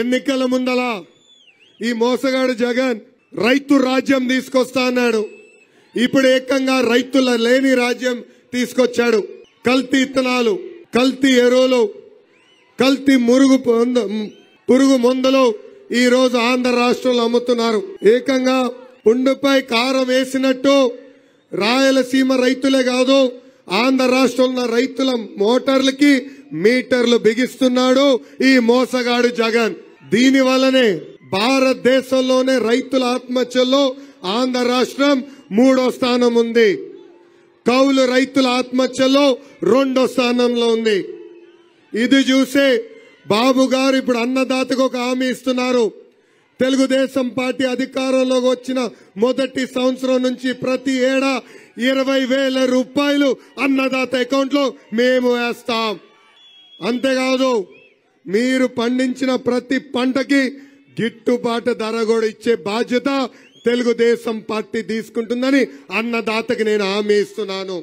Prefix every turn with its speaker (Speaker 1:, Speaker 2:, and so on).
Speaker 1: ఎన్నికల ముందల ఈ మోసగాడు జగన్ రైతు రాజ్యం తీసుకొస్తా అన్నాడు ఇప్పుడు ఏకంగా రైతుల లేని రాజ్యం తీసుకొచ్చాడు కల్తీ ఇత్తనాలు కల్తీ ఎరువులు కల్తీ మురుగు పురుగు మందులు ఈ రోజు ఆంధ్ర రాష్ట్రంలో అమ్ముతున్నారు ఏకంగా పుండుపై కారం వేసినట్టు రాయలసీమ రైతులే కాదు ఆంధ్ర రాష్ట్రంలో రైతుల మోటార్లకి మీటర్లు బిగిస్తున్నాడు ఈ మోసగాడు జగన్ దీని వల్లనే భారతదేశంలోనే రైతుల ఆత్మహత్యల్లో ఆంధ్ర రాష్ట్రం మూడో స్థానం ఉంది కౌలు రైతుల ఆత్మహత్యలో రెండో స్థానంలో ఉంది ఇది చూసే బాబు గారు ఇప్పుడు అన్నదాతకు ఒక హామీ ఇస్తున్నారు తెలుగుదేశం పార్టీ అధికారంలోకి వచ్చిన మొదటి సంవత్సరం నుంచి ప్రతి ఏడా ఇరవై వేల రూపాయలు అన్నదాత అకౌంట్లో మేము వేస్తాం అంతేకాదు మీరు పండించిన ప్రతి పంటకి గిట్టుబాటు ధర కూడా ఇచ్చే బాధ్యత తెలుగుదేశం పార్టీ తీసుకుంటుందని అన్నదాతకి నేను హామీ ఇస్తున్నాను